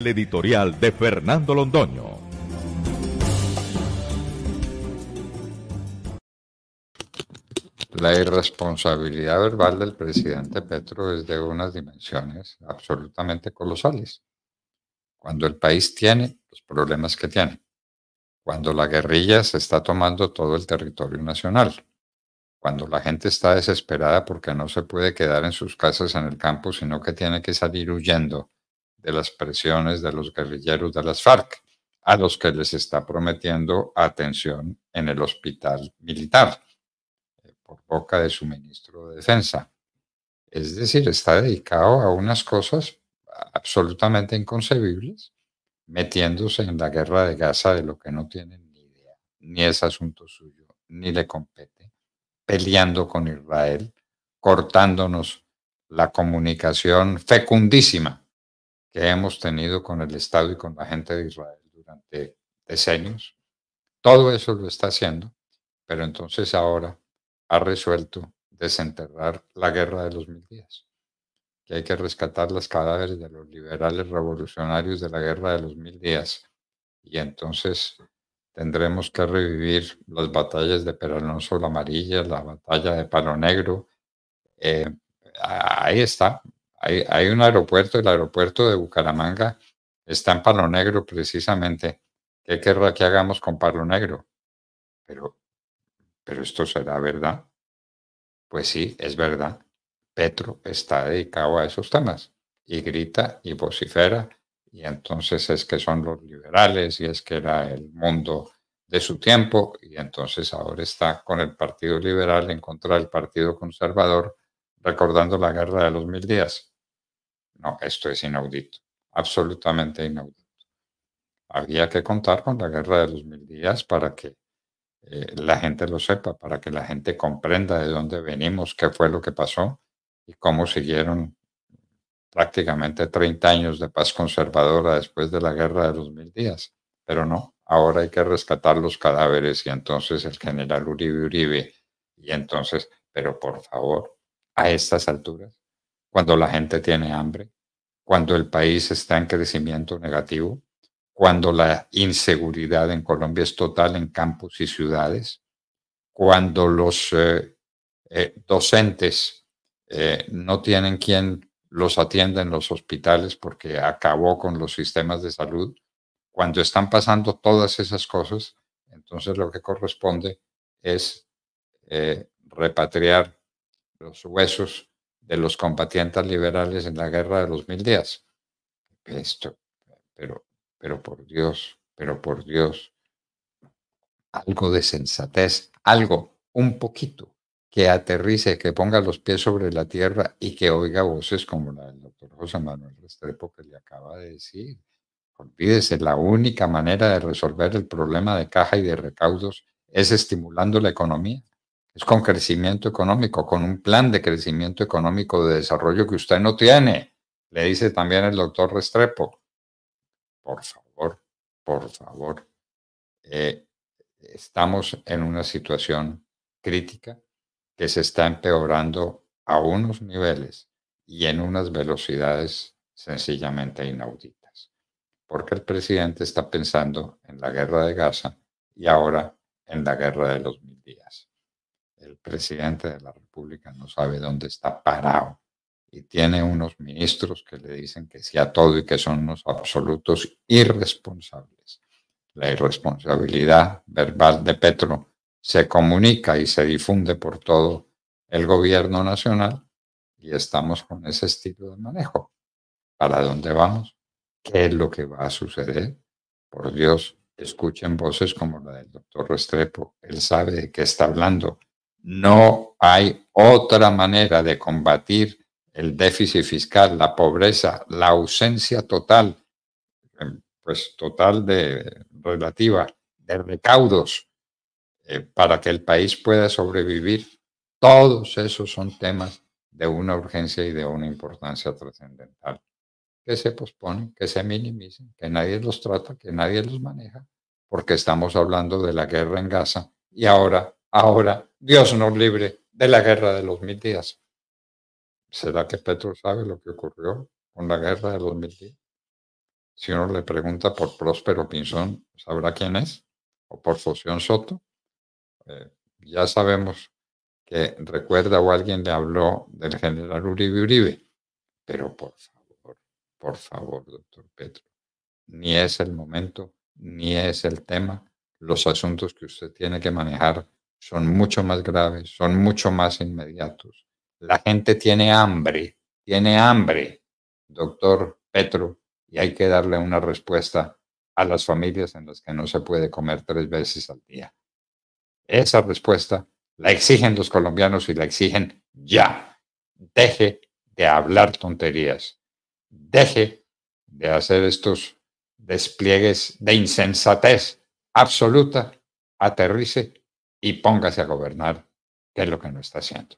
El editorial de Fernando Londoño. La irresponsabilidad verbal del presidente Petro es de unas dimensiones absolutamente colosales. Cuando el país tiene los problemas que tiene, cuando la guerrilla se está tomando todo el territorio nacional, cuando la gente está desesperada porque no se puede quedar en sus casas en el campo, sino que tiene que salir huyendo de las presiones de los guerrilleros de las FARC, a los que les está prometiendo atención en el hospital militar eh, por boca de su ministro de Defensa. Es decir, está dedicado a unas cosas absolutamente inconcebibles, metiéndose en la guerra de Gaza de lo que no tienen ni idea, ni es asunto suyo, ni le compete, peleando con Israel, cortándonos la comunicación fecundísima que hemos tenido con el Estado y con la gente de Israel durante decenios. Todo eso lo está haciendo, pero entonces ahora ha resuelto desenterrar la guerra de los mil días, que hay que rescatar los cadáveres de los liberales revolucionarios de la guerra de los mil días. Y entonces tendremos que revivir las batallas de Peralonso la Amarilla, la batalla de Palo Negro. Eh, ahí está, hay, un aeropuerto, el aeropuerto de Bucaramanga, está en Palo Negro precisamente. ¿Qué querrá que hagamos con Palo Negro? Pero, pero esto será verdad. Pues sí, es verdad. Petro está dedicado a esos temas y grita y vocifera y entonces es que son los liberales y es que era el mundo de su tiempo y entonces ahora está con el Partido Liberal en contra del Partido Conservador recordando la guerra de los mil días. No, esto es inaudito, absolutamente inaudito. Había que contar con la guerra de los mil días para que eh, la gente lo sepa, para que la gente comprenda de dónde venimos, qué fue lo que pasó y cómo siguieron prácticamente 30 años de paz conservadora después de la guerra de los mil días. Pero no, ahora hay que rescatar los cadáveres y entonces el general Uribe Uribe y entonces, pero por favor, a estas alturas, cuando la gente tiene hambre, cuando el país está en crecimiento negativo, cuando la inseguridad en Colombia es total en campos y ciudades, cuando los eh, eh, docentes eh, no tienen quien los atienda en los hospitales porque acabó con los sistemas de salud, cuando están pasando todas esas cosas, entonces lo que corresponde es repatriar los huesos de los combatientes liberales en la guerra de los mil días. Esto, pero, pero por Dios, pero por Dios, algo de sensatez, algo, un poquito, que aterrice, que ponga los pies sobre la tierra y que oiga voces como la del doctor José Manuel Restrepo que le acaba de decir. Olvídese, la única manera de resolver el problema de caja y de recaudos es estimulando la economía es con crecimiento económico, con un plan de crecimiento económico de desarrollo que usted no tiene, le dice también el doctor Restrepo. Por favor, por favor. Eh, estamos en una situación crítica que se está empeorando a unos niveles y en unas velocidades sencillamente inauditas, porque el presidente está pensando en la guerra de Gaza y ahora en la guerra de los mil días. El presidente de la República no sabe dónde está parado y tiene unos ministros que le dicen que sí a todo y que son unos absolutos irresponsables. La irresponsabilidad verbal de Petro se comunica y se difunde por todo el gobierno nacional y estamos con ese estilo de manejo. ¿Para dónde vamos? ¿Qué es lo que va a suceder? Por Dios, escuchen voces como la del doctor Restrepo. Él sabe de qué está hablando. No hay otra manera de combatir el déficit fiscal, la pobreza, la ausencia total, em, pues total de relativa de recaudos eh, para que el país pueda sobrevivir. Todos esos son temas de una urgencia y de una importancia trascendental que se posponen, que se minimicen, que nadie los trata, que nadie los maneja, porque estamos hablando de la guerra en Gaza y ahora Ahora, Dios nos libre de la guerra de los mil días. ¿Será que Petro sabe lo que ocurrió con la guerra de los mil días? Si uno le pregunta por Próspero Pinzón, ¿sabrá quién es? ¿O por fusión Soto? Eh, ya sabemos que recuerda o alguien le habló del general Uribe Uribe. Pero por favor, por favor, doctor Petro, ni es el momento, ni es el tema, los asuntos que usted tiene que manejar son mucho más graves, son mucho más inmediatos. La gente tiene hambre, tiene hambre, doctor Petro, y hay que darle una respuesta a las familias en las que no se puede comer tres veces al día. Esa respuesta la exigen los colombianos y la exigen ya. Deje de hablar tonterías. Deje de hacer estos despliegues de insensatez absoluta. Aterrice y póngase a gobernar, que es lo que no está haciendo.